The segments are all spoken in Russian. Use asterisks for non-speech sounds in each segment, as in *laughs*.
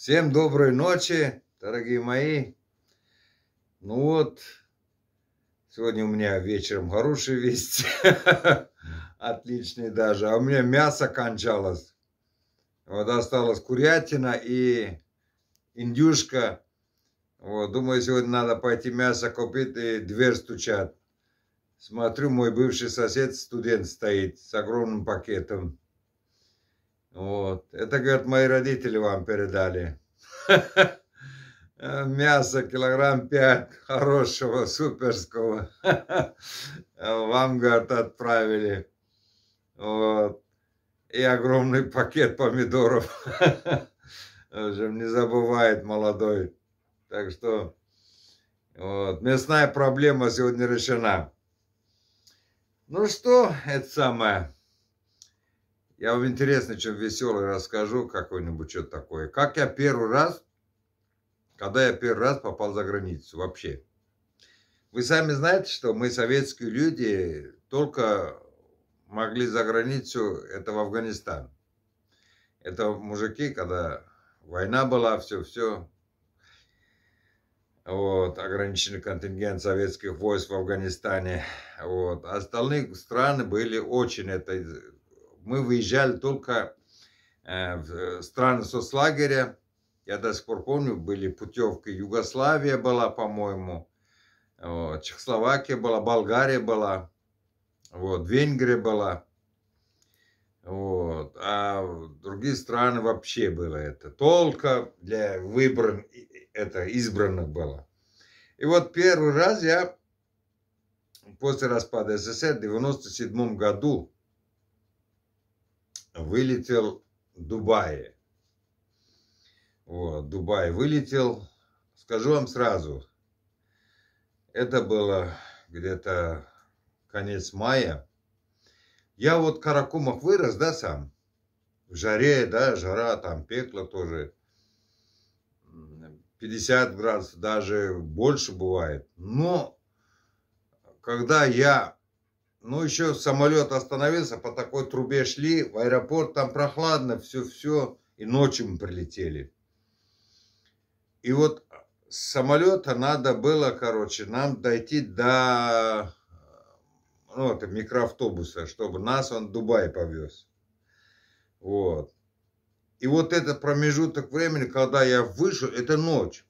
Всем доброй ночи, дорогие мои. Ну вот, сегодня у меня вечером хорошие вести. *laughs* Отличные даже. А у меня мясо кончалось. Вот осталась курятина и индюшка. Вот, думаю, сегодня надо пойти мясо купить, и дверь стучат. Смотрю, мой бывший сосед, студент, стоит с огромным пакетом. Вот. Это, говорят, мои родители вам передали. *laughs* Мясо килограмм 5 хорошего, суперского. *laughs* Вам, говорят, отправили. Вот. И огромный пакет помидоров. *laughs* Не забывает молодой. Так что вот, мясная проблема сегодня решена. Ну что, это самое. Я вам интересно, чем веселый расскажу какой-нибудь что-то такое. Как я первый раз, когда я первый раз попал за границу вообще. Вы сами знаете, что мы, советские люди, только могли за границу, это в Афганистан. Это мужики, когда война была, все-все. Вот, ограниченный контингент советских войск в Афганистане. Вот. А остальные страны были очень это мы выезжали только э, в э, страны соцлагеря. Я до сих пор помню, были путевки. Югославия была, по-моему, Чехословакия была, Болгария была, вот, Венгрия была. Вот. А в другие страны вообще было это. Только для выбран, это избранных было. И вот первый раз я после распада СССР в 97 году вылетел в Дубае. Вот, Дубай вылетел. Скажу вам сразу, это было где-то конец мая. Я вот в Каракумах вырос, да, сам? В жаре, да, жара, там пекло тоже. 50 градусов, даже больше бывает. Но когда я ну, еще самолет остановился, по такой трубе шли, в аэропорт там прохладно, все-все, и ночью мы прилетели. И вот с самолета надо было, короче, нам дойти до ну, это микроавтобуса, чтобы нас он в Дубай повез. Вот. И вот этот промежуток времени, когда я вышел, это ночь,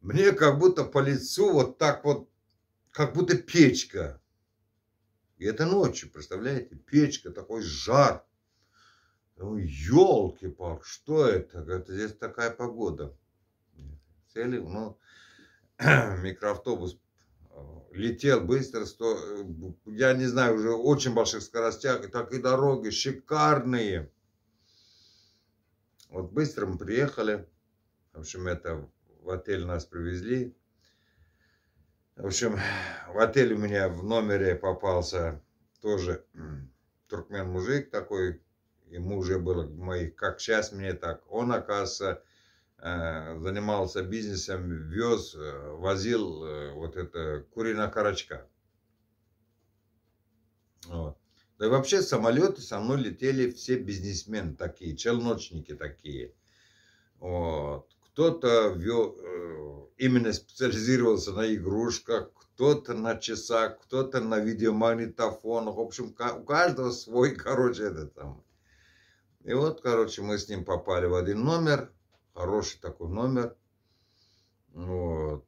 мне как будто по лицу вот так вот, как будто печка и это ночью, представляете, печка, такой жар. Ну, елки что это? Это здесь такая погода. Сели, ну, *clears throat* микроавтобус э, летел быстро, сто... Э, я не знаю, уже очень больших скоростях, и так и дороги шикарные. Вот быстро мы приехали, в общем, это в отель нас привезли, в общем, в отель у меня в номере попался тоже туркмен мужик такой. Ему уже было моих, как сейчас мне так. Он, оказывается, э, занимался бизнесом, вез, э, возил э, вот это куриная корочка. Вот. Да и вообще самолеты со мной летели все бизнесмены такие, челночники такие. Вот. Кто-то вел, именно специализировался на игрушках, кто-то на часах, кто-то на видеомагнитофонах. В общем, у каждого свой, *laughs* короче, это там. И вот, короче, мы с ним попали в один номер. Хороший такой номер. Вот.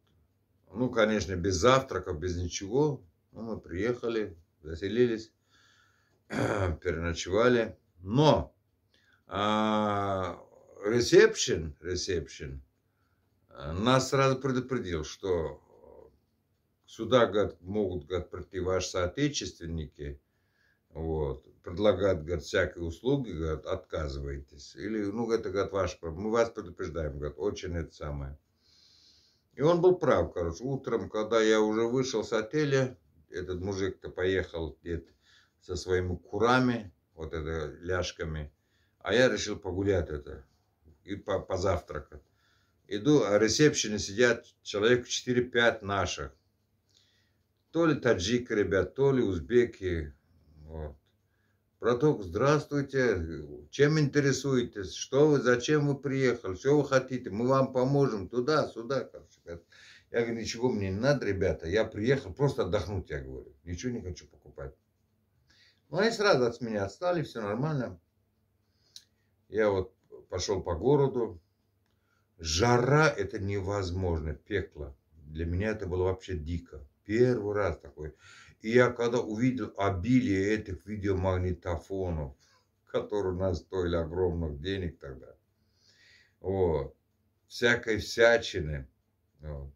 Ну, конечно, без завтрака, без ничего. Ну, мы приехали, заселились, *clears throat* переночевали. Но а, ресепшн, ресепшн, нас сразу предупредил, что э, сюда говорит, могут говорит, прийти ваши соотечественники, вот, предлагают говорит, всякие услуги, говорит, отказывайтесь. Или, ну, это, говорит, ваш мы вас предупреждаем, говорит, очень это самое. И он был прав, короче. Утром, когда я уже вышел с отеля, этот мужик-то поехал со своими курами, вот это, ляжками, а я решил погулять это и по позавтракать. Иду, а ресепшене сидят человек 4-5 наших. То ли таджики, ребят, то ли узбеки. Вот. Браток, здравствуйте, чем интересуетесь, что вы, зачем вы приехали, что вы хотите, мы вам поможем, туда, сюда, короче. Я говорю, ничего мне не надо, ребята, я приехал просто отдохнуть, я говорю, ничего не хочу покупать. Ну, они сразу от меня отстали, все нормально. Я вот пошел по городу, Жара – это невозможно, пекло. Для меня это было вообще дико. Первый раз такой. И я когда увидел обилие этих видеомагнитофонов, которые у нас стоили огромных денег тогда, вот, всякой всячины, вот.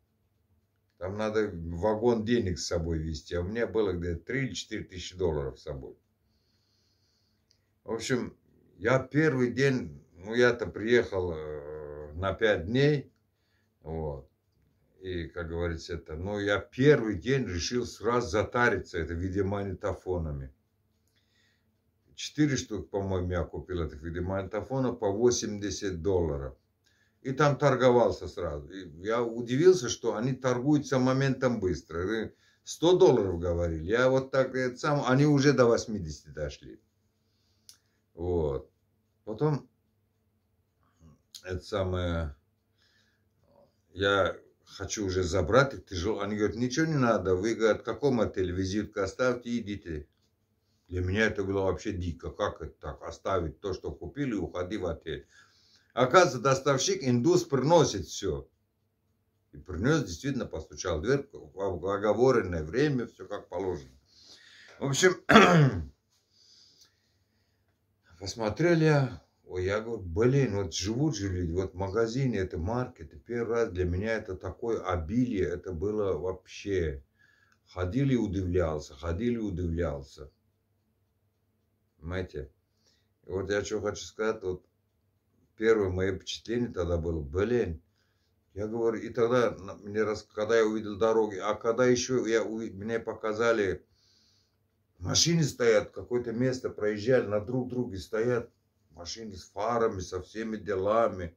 там надо вагон денег с собой вести, а у меня было где-то 3 или 4 тысячи долларов с собой. В общем, я первый день, ну я-то приехал э, на пять дней. Вот. И, как говорится, это, Но ну, я первый день решил сразу затариться, это, видимо, магнитофонами. Четыре штуки по-моему, я купил этих видеомагнитофонов по 80 долларов. И там торговался сразу. И я удивился, что они торгуются моментом быстро. 100 долларов говорили. Я вот так, это сам, они уже до 80 дошли. Вот. Потом это самое, я хочу уже забрать их тяжело. Они говорят, ничего не надо. Вы, говорят, в каком отеле визитку оставьте идите. Для меня это было вообще дико. Как это так? Оставить то, что купили, уходи в отель. Оказывается, доставщик индус приносит все. И принес, действительно, постучал в дверь в оговоренное время, все как положено. В общем, *clears throat* посмотрели, я говорю, блин, вот живут же люди, вот магазины, это маркеты. Первый раз для меня это такое обилие, это было вообще. Ходили и удивлялся, ходили и удивлялся. Понимаете? И вот я что хочу сказать, вот первое мое впечатление тогда было, блин, я говорю, и тогда мне когда я увидел дороги, а когда еще я мне показали, машины стоят, какое-то место проезжали, на друг друге стоят, машины с фарами, со всеми делами,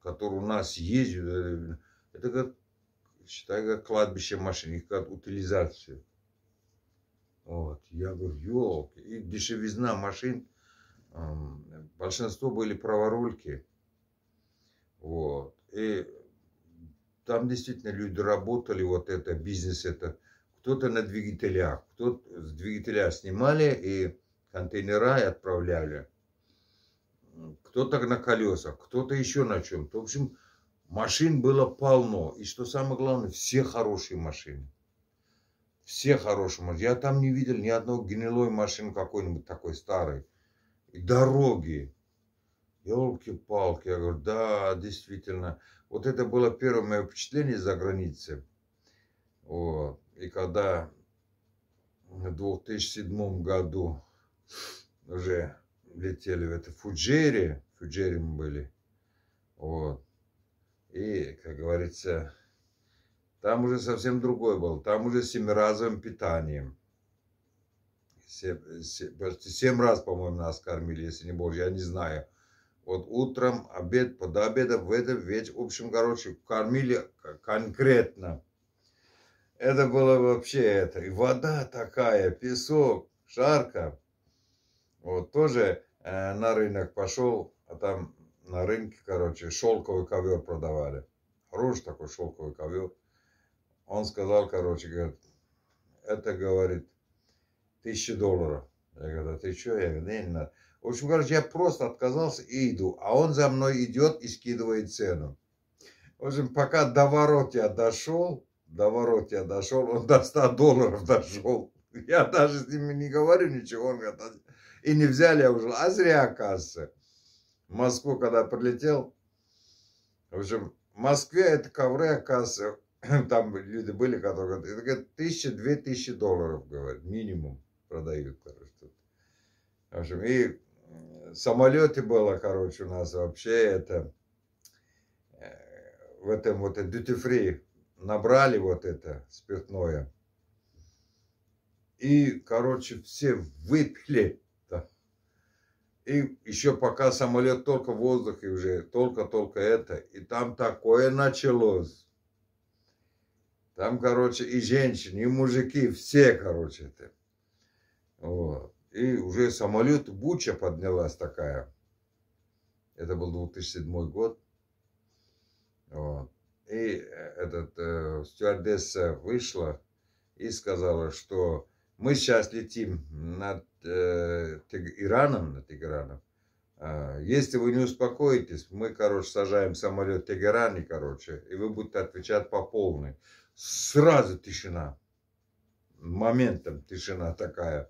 которые у нас ездят, э, Это как, считай, как кладбище машин, их как утилизация. Вот. Я говорю, елки. И дешевизна машин. Большинство были праворульки. Вот. И там действительно люди работали, вот это, бизнес это. Кто-то на двигателях, кто-то с двигателя снимали и контейнера и отправляли кто-то на колесах, кто-то еще на чем-то. В общем, машин было полно. И что самое главное, все хорошие машины. Все хорошие машины. Я там не видел ни одной гнилой машины какой-нибудь такой старой. И дороги. Елки-палки. Я говорю, да, действительно. Вот это было первое мое впечатление за границей. Вот. И когда в 2007 году уже летели, в это Фуджери, Фуджери мы были, вот. И, как говорится, там уже совсем другой был, там уже семиразовым питанием. Семь, семь, раз, по-моему, нас кормили, если не больше, я не знаю. Вот утром, обед, до обеда, в это, вечер, в общем, короче, кормили конкретно. Это было вообще это. И вода такая, песок, жарко. Вот, тоже э, на рынок пошел, а там на рынке, короче, шелковый ковер продавали. Хороший такой шелковый ковер. Он сказал, короче, говорит, это, говорит, тысяча долларов. Я говорю, ты что? Я говорю, не, не надо. В общем, короче, я просто отказался и иду. А он за мной идет и скидывает цену. В общем, пока до ворот я дошел, до ворот я дошел, он до 100 долларов *laughs* дошел. Я даже с ними не говорю ничего, он говорит, и не взяли, а уже, а зря, оказывается. В Москву, когда прилетел, в общем, в Москве это ковры, оказывается, *clears throat* там люди были, которые говорят, это тысяча, две тысячи долларов, говорят, минимум продают, короче. Тут. В общем, и э, самолеты было, короче, у нас вообще это, э, в этом вот э, duty free набрали вот это спиртное. И, короче, все выпили и еще пока самолет только в воздухе уже, только-только это. И там такое началось. Там, короче, и женщины, и мужики, все, короче, это. Вот. И уже самолет Буча поднялась такая. Это был 2007 год. Вот. И э, этот э, стюардесса вышла и сказала, что мы сейчас летим над э, Ираном, над Тегераном. Э, если вы не успокоитесь, мы, короче, сажаем самолет в Тегеране, короче, и вы будете отвечать по полной. Сразу тишина. Моментом тишина такая.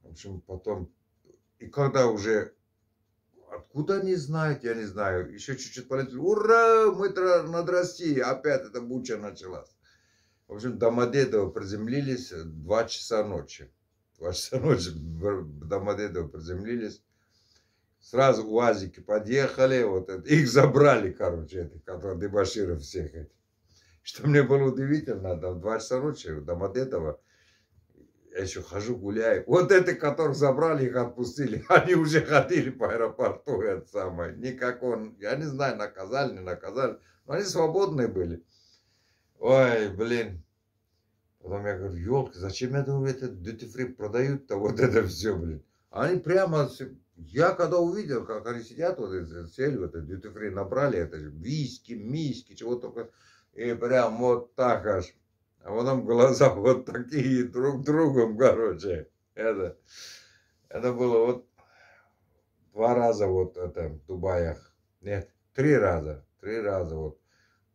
В общем, потом... И когда уже откуда они знают, я не знаю. Еще чуть-чуть полетели. Ура! Мы над Россией. Опять эта буча началась. В общем, до Домодедово приземлились 2 э, часа ночи. 2 *laughs* часа ночи до Домодедово приземлились. Сразу УАЗики подъехали, вот это, их забрали, короче, этих, которые дебаширов всех этих. Что мне было удивительно, там 2 часа ночи до Домодедово, я еще хожу, гуляю. Вот эти, которых забрали, их отпустили. *laughs* Они уже ходили по аэропорту, это самое. Никакого, я не знаю, наказали, не наказали. Но они свободные были. Ой, блин. Потом я говорю, елка, зачем я думаю, это duty free продают-то *laughs* вот это все, блин. Они прямо, я когда увидел, как они сидят, вот эти сели, вот это duty free набрали, это же виски, миски, чего только, и прям вот так аж. А потом глаза *laughs* вот такие друг другом, короче. Это, это было вот два раза вот это в Дубаях. Нет, три раза. Три раза вот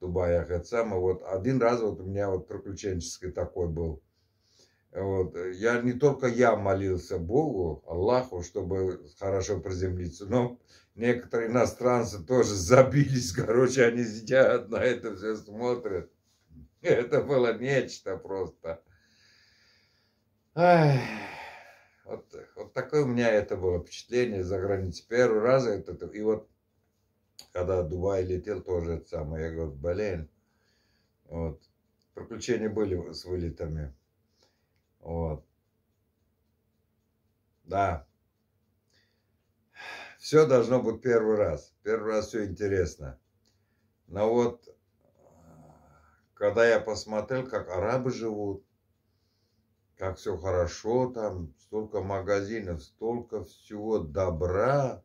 Дубаях. Это самое вот один раз вот у меня вот приключенческий такой был. Вот. Э, я не только я молился Богу, Аллаху, чтобы хорошо приземлиться, но некоторые иностранцы тоже *laughs* забились, короче, они сидят на это все смотрят. *laughs* Это было нечто просто. вот, вот такое у меня это было впечатление за границей. Первый раз это, и вот когда в Дубай летел, тоже это самое. Я говорю, блин. Вот. Приключения были с вылетами. Вот. Да. Все должно быть первый раз. Первый раз все интересно. Но вот, когда я посмотрел, как арабы живут, как все хорошо там, столько магазинов, столько всего добра.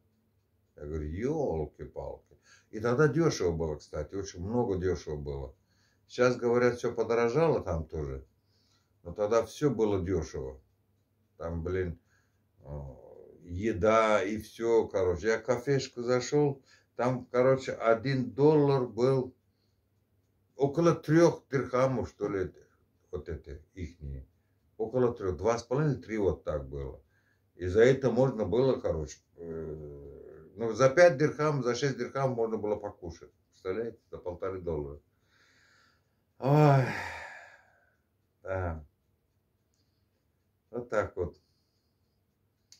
Я говорю, елки-палки. И тогда дешево было, кстати, очень много дешево было. Сейчас, говорят, все подорожало там тоже. Но тогда все было дешево. Там, блин, э, еда и все, короче. Я в кафешку зашел, там, короче, один доллар был около трех дирхамов, что ли, вот это, ихние. Около трех, два с половиной, три вот так было. И за это можно было, короче, э, ну, за 5 дирхам, за 6 дирхам можно было покушать. Представляете? За полторы доллара. Ой. Да. Вот так вот.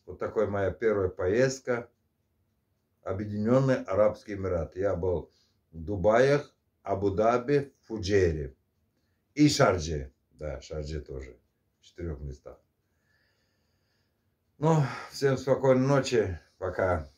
Вот такой моя первая поездка. Объединенные Арабские Эмираты. Я был в Дубаях, Абу-Даби, Фуджере и Шардже. Да, Шардже тоже. В четырех местах. Ну, всем спокойной ночи. Пока.